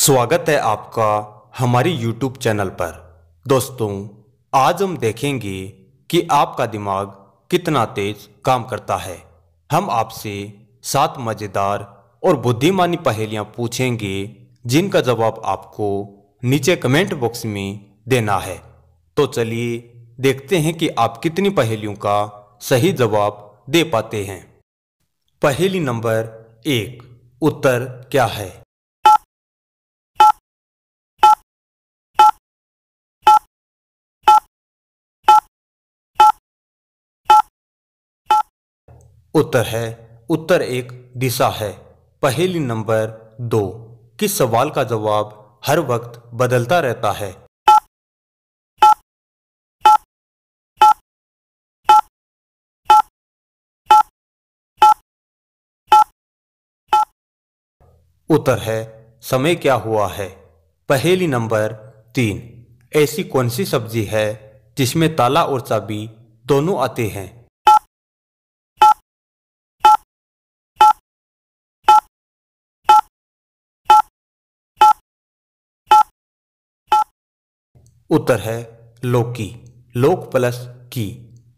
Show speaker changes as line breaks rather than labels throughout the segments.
स्वागत है आपका हमारी YouTube चैनल पर दोस्तों आज हम देखेंगे कि आपका दिमाग कितना तेज काम करता है हम आपसे सात मज़ेदार और बुद्धिमानी पहेलियां पूछेंगे जिनका जवाब आपको नीचे कमेंट बॉक्स में देना है तो चलिए देखते हैं कि आप कितनी पहेलियों का सही जवाब दे पाते
हैं पहेली नंबर एक उत्तर क्या है
उत्तर है उत्तर एक दिशा है पहेली नंबर दो किस
सवाल का जवाब हर वक्त बदलता रहता है उत्तर है
समय क्या हुआ है पहेली नंबर तीन ऐसी कौन सी सब्जी है
जिसमें ताला और चाबी दोनों आते हैं उत्तर है
लोकी लोक प्लस की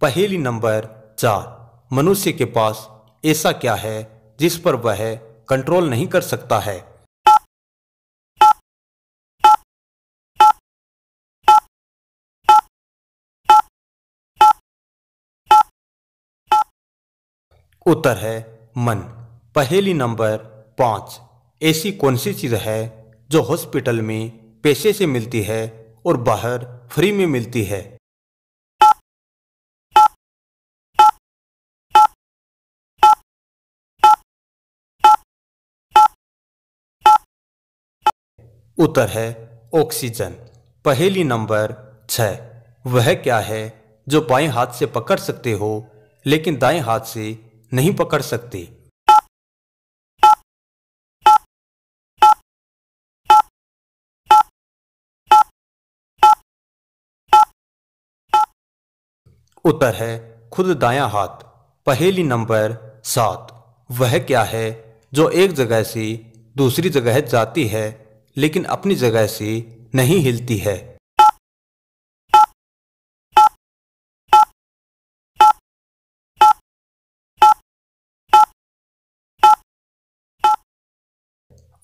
पहेली नंबर चार मनुष्य के पास
ऐसा क्या है जिस पर वह कंट्रोल नहीं कर सकता है
उत्तर है मन पहेली नंबर पांच ऐसी कौन सी चीज़ है जो हॉस्पिटल में पैसे से मिलती है और बाहर फ्री में मिलती है
उत्तर है ऑक्सीजन पहली नंबर छ
वह क्या है जो बाएं हाथ से पकड़ सकते हो लेकिन दाएं हाथ से
नहीं पकड़ सकते उत्तर है खुद दाया हाथ पहेली नंबर
सात वह क्या है जो एक जगह से दूसरी जगह जाती
है लेकिन अपनी जगह से नहीं हिलती है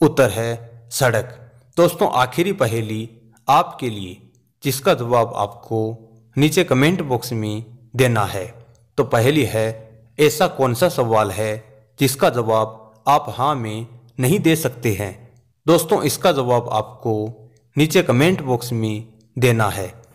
उत्तर है
सड़क दोस्तों आखिरी पहेली आपके लिए जिसका जवाब आपको नीचे कमेंट बॉक्स में देना है तो पहली है ऐसा कौन सा सवाल है जिसका जवाब आप हाँ में नहीं दे सकते हैं दोस्तों
इसका जवाब आपको नीचे कमेंट बॉक्स में देना है